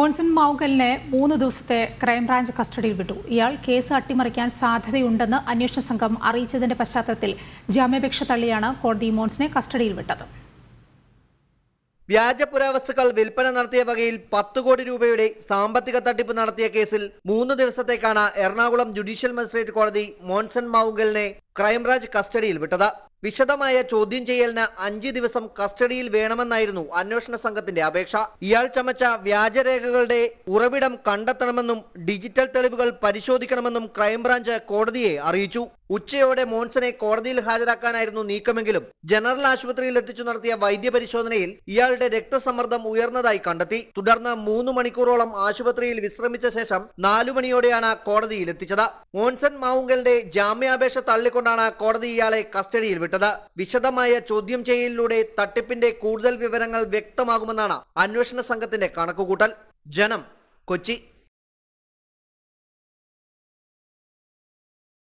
മോൻസൺ മൗഗലിനെ മൂന്ന് ദിവസത്തെ ക്രൈംബ്രാഞ്ച് കസ്റ്റഡിയിൽ വിട്ടു ഇയാൾ കേസ് അട്ടിമറിക്കാൻ സാധ്യതയുണ്ടെന്ന് അന്വേഷണ സംഘം അറിയിച്ചതിന്റെ പശ്ചാത്തലത്തിൽ ജാമ്യപേക്ഷ തള്ളിയാണ് കോടതി മോൻസിനെ കസ്റ്റഡിയിൽ വിട്ടത് വ്യാജ പുരാവസ്തുക്കൾ വിൽപ്പന നടത്തിയ വകയിൽ പത്ത് കോടി രൂപയുടെ സാമ്പത്തിക തട്ടിപ്പ് നടത്തിയ കേസിൽ മൂന്ന് ദിവസത്തേക്കാണ് എറണാകുളം ജുഡീഷ്യൽ മജിസ്ട്രേറ്റ് കോടതി മോൺസൺ മൗഗലിനെ ക്രൈംബ്രാഞ്ച് കസ്റ്റഡിയിൽ വിട്ടത് വിശദമായ ചോദ്യം ചെയ്യലിന് അഞ്ച് ദിവസം കസ്റ്റഡിയിൽ വേണമെന്നായിരുന്നു അന്വേഷണ സംഘത്തിന്റെ അപേക്ഷ ഇയാൾ ചമച്ച വ്യാജരേഖകളുടെ ഉറവിടം കണ്ടെത്തണമെന്നും ഡിജിറ്റൽ തെളിവുകൾ പരിശോധിക്കണമെന്നും ക്രൈംബ്രാഞ്ച് കോടതിയെ അറിയിച്ചു ഉച്ചയോടെ മോൺസനെ കോടതിയിൽ ഹാജരാക്കാനായിരുന്നു നീക്കമെങ്കിലും ജനറൽ ആശുപത്രിയിൽ എത്തിച്ചു നടത്തിയ വൈദ്യപരിശോധനയിൽ ഇയാളുടെ രക്തസമ്മർദ്ദം ഉയർന്നതായി കണ്ടെത്തി തുടർന്ന് മൂന്ന് മണിക്കൂറോളം ആശുപത്രിയിൽ വിശ്രമിച്ച ശേഷം നാലു മണിയോടെയാണ് കോടതിയിൽ എത്തിച്ചത് മോൺസൺ മാവുങ്കലിന്റെ ജാമ്യാപേക്ഷ തള്ളിക്കൊണ്ടാണ് കോടതി ഇയാളെ കസ്റ്റഡിയിൽ വിട്ടത് ആവശ്യപ്പെട്ടത് വിശദമായ ചോദ്യം ചെയ്യലിലൂടെ തട്ടിപ്പിന്റെ കൂടുതൽ വിവരങ്ങൾ വ്യക്തമാകുമെന്നാണ് അന്വേഷണ സംഘത്തിന്റെ കണക്കുകൂട്ടൽ ജനം കൊച്ചി